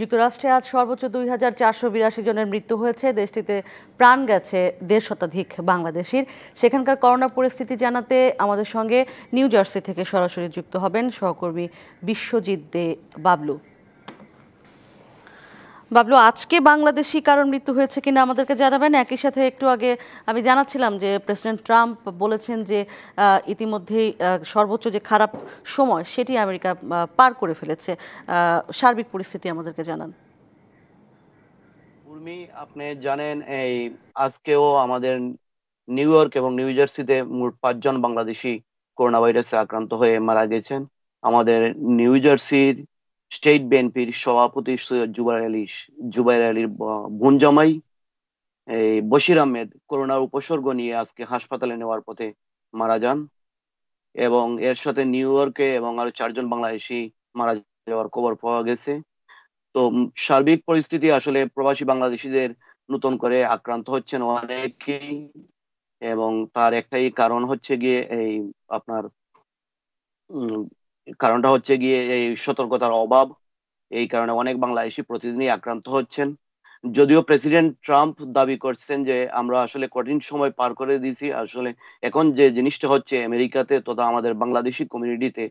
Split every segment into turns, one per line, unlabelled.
যুক্তরাষ্ট্রে আজ সর্বোচ্চ দুই হাজার চারশো বিরাশি জনের মৃত্যু হয়েছে দেশটিতে প্রাণ গেছে দেড় শতাধিক বাংলাদেশির সেখানকার করোনা পরিস্থিতি জানাতে আমাদের সঙ্গে নিউ জার্সি থেকে সরাসরি যুক্ত হবেন সহকর্মী বিশ্বজিৎ দে বাবলু বাবলু আজকে বাংলাদেশি কারণ মৃত্যু হয়েছে কিনা আমাদেরকে জানাবেন একই সাথে একটু আগে আমি জানাচ্ছিলাম যে প্রেসিডেন্ট ট্রাম্প বলেছেন যে ইতিমধ্যেই সর্বোচ্চ যে খারাপ সময় সেটি আমেরিকা পার করে ফেলেছে সার্বিক পরিস্থিতি আমাদেরকে জানান
উর্মি আপনি জানেন এই আজকেও আমাদের নিউ ইয়র্ক এবং নিউ জার্সিতে মোট পাঁচজন বাংলাদেশি করোনা ভাইরাসে আক্রান্ত হয়ে মারা গেছেন আমাদের নিউ জার্সির স্টেট বিএনপির সভাপতি সৈয়দ জুবাইর আলী জুবাইর আলীর বোন জামাই বশির আহমেদ করোনার উপসর্গ নিয়ে আজকে হাসপাতালে নেওয়ার পথে মারা যান এবং এর সাথে নিউ ইয়র্কে এবং আরো চারজন বাংলাদেশি মারা যাওয়ার খবর পাওয়া গেছে তো সার্বিক পরিস্থিতি আসলে প্রবাসী বাংলাদেশিদের নতুন করে আক্রান্ত হচ্ছেন অনেকে এবং তার একটাই কারণ হচ্ছে গিয়ে এই আপনার কারণটা হচ্ছে গিয়ে এই সতর্কতার অভাব এই কারণে অনেক বাংলাদেশি প্রতিদিনই আক্রান্ত হচ্ছেন যদিও প্রেসিডেন্ট ট্রাম্প দাবি করছেন যে আমরা আসলে কঠিন সময় পার করে দিয়েছি আসলে এখন যে জিনিসটা হচ্ছে আমেরিকাতে তথা আমাদের বাংলাদেশি কমিউনিটিতে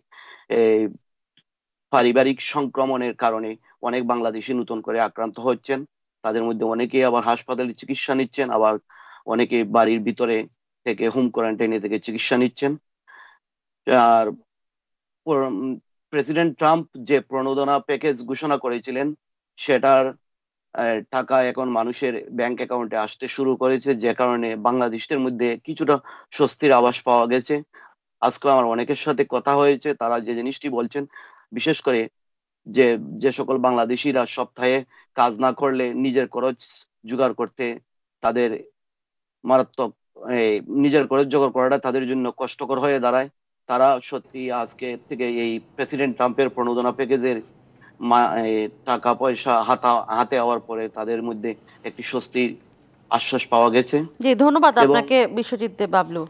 পারিবারিক সংক্রমণের কারণে অনেক বাংলাদেশি নতুন করে আক্রান্ত হচ্ছেন তাদের মধ্যে অনেকেই আবার হাসপাতালে চিকিৎসা নিচ্ছেন আবার অনেকে বাড়ির ভিতরে থেকে হোম কোয়ারেন্টাইনে থেকে চিকিৎসা নিচ্ছেন আর প্রেসিডেন্ট ট্রাম্প যে প্রণোদনা প্যাকেজ ঘোষণা করেছিলেন সেটার টাকা এখন মানুষের ব্যাংক অ্যাকাউন্টে আসতে শুরু করেছে যে কারণে বাংলাদেশের মধ্যে কিছুটা স্বস্তির আভাস পাওয়া গেছে আজকে আমার অনেকের সাথে কথা হয়েছে তারা যে জিনিসটি বলছেন বিশেষ করে যে যে সকল বাংলাদেশিরা সপ্তাহে কাজ না করলে নিজের খরচ জোগাড় করতে তাদের মারাত্মক নিজের খরচ জোগাড় করাটা তাদের জন্য কষ্টকর হয়ে দাঁড়ায় তারা সত্যি আজকে থেকে এই প্রেসিডেন্ট ট্রাম্পের প্রণোদনা প্যাকেজের টাকা পয়সা হাতা হাতে হওয়ার পরে তাদের মধ্যে একটি স্বস্তির আশ্বাস পাওয়া গেছে
জি ধন্যবাদ আপনাকে বিশ্বজিৎ বাবলু